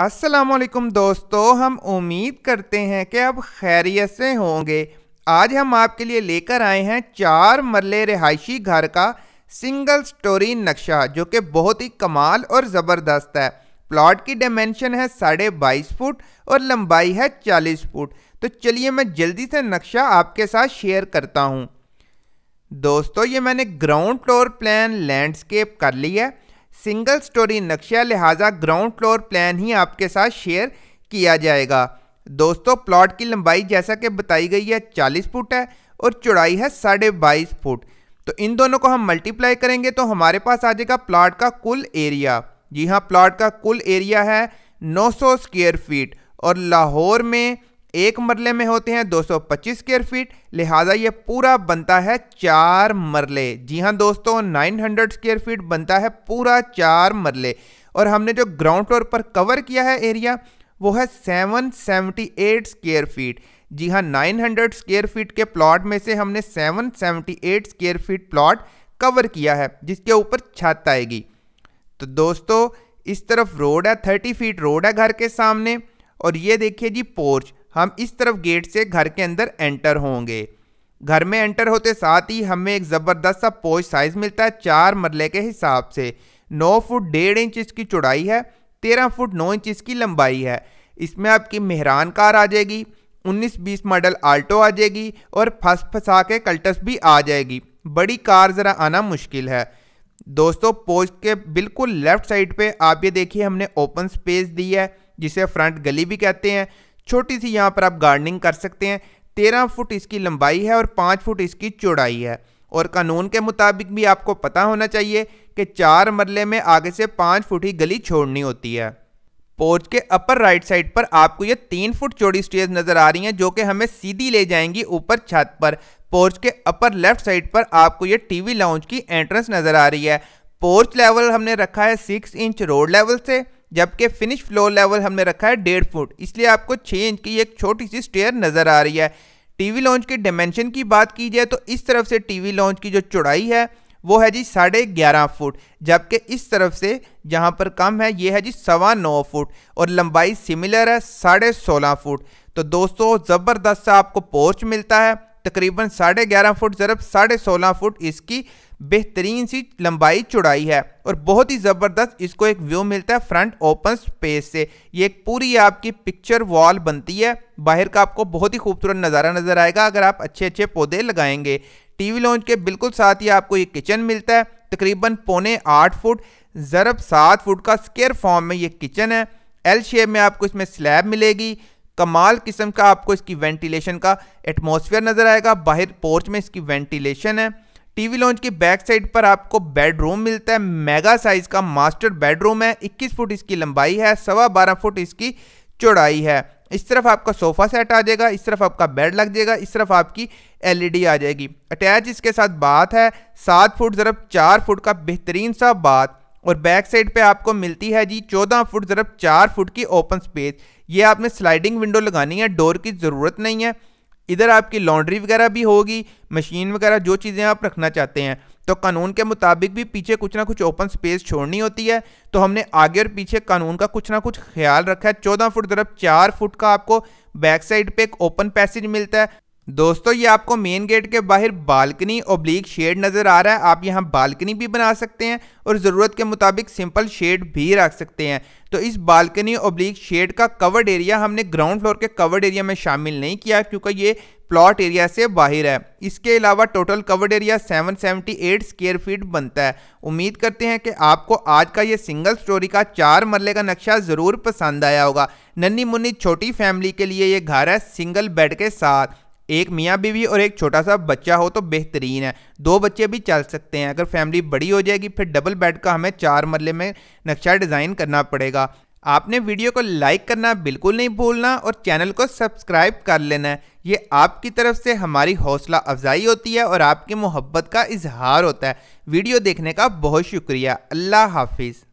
असलकुम दोस्तों हम उम्मीद करते हैं कि अब खैरियत से होंगे आज हम आपके लिए लेकर आए हैं चार मरले रिहायशी घर का सिंगल स्टोरी नक्शा जो कि बहुत ही कमाल और ज़बरदस्त है प्लॉट की डायमेंशन है साढ़े बाईस फुट और लंबाई है चालीस फुट तो चलिए मैं जल्दी से नक्शा आपके साथ शेयर करता हूँ दोस्तों ये मैंने ग्राउंड फ्लोर प्लान लैंडस्केप कर लिया है सिंगल स्टोरी नक्शा लिहाजा ग्राउंड फ्लोर प्लान ही आपके साथ शेयर किया जाएगा दोस्तों प्लॉट की लंबाई जैसा कि बताई गई है चालीस फुट है और चौड़ाई है साढ़े बाईस फुट तो इन दोनों को हम मल्टीप्लाई करेंगे तो हमारे पास आ जाएगा प्लाट का कुल एरिया जी हाँ प्लाट का कुल एरिया है 900 स्क्वायर फीट और लाहौर में एक मरले में होते हैं 225 स्क्वेयर फीट लिहाजा ये पूरा बनता है चार मरले जी हाँ दोस्तों 900 स्क्वेयर फीट बनता है पूरा चार मरले और हमने जो ग्राउंड फ्लोर पर कवर किया है एरिया वो है 778 स्क्वेयर फीट जी हाँ 900 स्क्वेयर फीट के प्लॉट में से हमने 778 स्क्वेयर फीट प्लॉट कवर किया है जिसके ऊपर छत आएगी तो दोस्तों इस तरफ रोड है थर्टी फीट रोड है घर के सामने और ये देखिए जी पोर्च हम इस तरफ गेट से घर के अंदर एंटर होंगे घर में एंटर होते साथ ही हमें एक ज़बरदस्त सा पोच साइज़ मिलता है चार मरले के हिसाब से नौ फुट डेढ़ इंच इसकी चौड़ाई है तेरह फुट नौ इंच इसकी लंबाई है इसमें आपकी मेहरान कार आ जाएगी उन्नीस बीस मॉडल आल्टो आ जाएगी और फंस फंसा के कल्टस भी आ जाएगी बड़ी कार ज़रा आना मुश्किल है दोस्तों पोज के बिल्कुल लेफ़्ट साइड पे आप ये देखिए हमने ओपन स्पेस दी है जिसे फ्रंट गली भी कहते हैं छोटी सी यहाँ पर आप गार्डनिंग कर सकते हैं तेरह फुट इसकी लंबाई है और पाँच फुट इसकी चौड़ाई है और कानून के मुताबिक भी आपको पता होना चाहिए कि चार मरले में आगे से पाँच फुट ही गली छोड़नी होती है पोर्च के अपर राइट साइड पर आपको ये तीन फुट चौड़ी स्टेज नज़र आ रही हैं जो कि हमें सीधी ले जाएंगी ऊपर छत पर पोर्च के अपर लेफ्ट साइड पर आपको ये टीवी लाउंज की एंट्रेंस नज़र आ रही है पोर्च लेवल हमने रखा है सिक्स इंच रोड लेवल से जबकि फिनिश फ्लोर लेवल हमने रखा है डेढ़ फुट इसलिए आपको छः इंच की एक छोटी सी स्टेयर नज़र आ रही है टीवी लॉन्च के डायमेंशन की बात की जाए तो इस तरफ से टीवी लॉन्च की जो चौड़ाई है वो है जी साढ़े ग्यारह फुट जबकि इस तरफ से जहाँ पर कम है ये है जी सवा नौ फुट और लंबाई सिमिलर है साढ़े सोलह फुट तो दोस्तों ज़बरदस्त सा आपको पोर्च मिलता है तकरीबन साढ़े ग्यारह फुट ज़रब साढ़े सोलह फुट इसकी बेहतरीन सी लंबाई चौड़ाई है और बहुत ही ज़बरदस्त इसको एक व्यू मिलता है फ्रंट ओपन स्पेस से ये एक पूरी आपकी पिक्चर वॉल बनती है बाहर का आपको बहुत ही खूबसूरत नज़ारा नज़र आएगा अगर आप अच्छे अच्छे पौधे लगाएंगे टीवी लॉन्च के बिल्कुल साथ ही आपको ये किचन मिलता है तकरीबन पौने आठ फुट ज़रब सात फुट का स्केयर फॉर्म में ये किचन है एल शेप में आपको इसमें स्लैब मिलेगी कमाल किस्म का आपको इसकी वेंटिलेशन का एटमॉस्फेयर नज़र आएगा बाहर पोर्च में इसकी वेंटिलेशन है टीवी लॉन्च की बैक साइड पर आपको बेडरूम मिलता है मेगा साइज का मास्टर बेडरूम है 21 फुट इसकी लंबाई है सवा बारह फुट इसकी चौड़ाई है इस तरफ आपका सोफा सेट आ जाएगा इस तरफ आपका बेड लग जाएगा इस तरफ आपकी एलईडी आ जाएगी अटैच इसके साथ बात है सात फुट ज़रब चार फुट का बेहतरीन सा बाथ और बैक साइड पे आपको मिलती है जी चौदह फुट ज़रब चार फुट की ओपन स्पेस ये आपने स्लाइडिंग विंडो लगानी है डोर की ज़रूरत नहीं है इधर आपकी लॉन्ड्री वगैरह भी होगी मशीन वगैरह जो चीज़ें आप रखना चाहते हैं तो कानून के मुताबिक भी पीछे कुछ ना कुछ ओपन स्पेस छोड़नी होती है तो हमने आगे और पीछे कानून का कुछ ना कुछ ख्याल रखा है चौदह फुट तरफ चार फुट का आपको बैक साइड पे एक ओपन पैसेज मिलता है दोस्तों ये आपको मेन गेट के बाहर बालकनी ओब्लिक शेड नज़र आ रहा है आप यहाँ बालकनी भी बना सकते हैं और ज़रूरत के मुताबिक सिंपल शेड भी रख सकते हैं तो इस बालकनी ओब्लिक शेड का कवर्ड एरिया हमने ग्राउंड फ्लोर के कवर्ड एरिया में शामिल नहीं किया क्योंकि ये प्लॉट एरिया से बाहर है इसके अलावा total covered area 778 square feet बनता है उम्मीद करते हैं कि आपको आज का ये सिंगल स्टोरी का चार मरले का नक्शा ज़रूर पसंद आया होगा नन्ही मुन्नी छोटी फैमिली के लिए ये घर है सिंगल बेड के साथ एक मियाँ बीवी और एक छोटा सा बच्चा हो तो बेहतरीन है दो बच्चे भी चल सकते हैं अगर फैमिली बड़ी हो जाएगी फिर डबल बेड का हमें चार मरले में नक्शा डिज़ाइन करना पड़ेगा आपने वीडियो को लाइक करना बिल्कुल नहीं भूलना और चैनल को सब्सक्राइब कर लेना ये आपकी तरफ से हमारी हौसला अफजाई होती है और आपकी मोहब्बत का इजहार होता है वीडियो देखने का बहुत शुक्रिया अल्लाह हाफिज़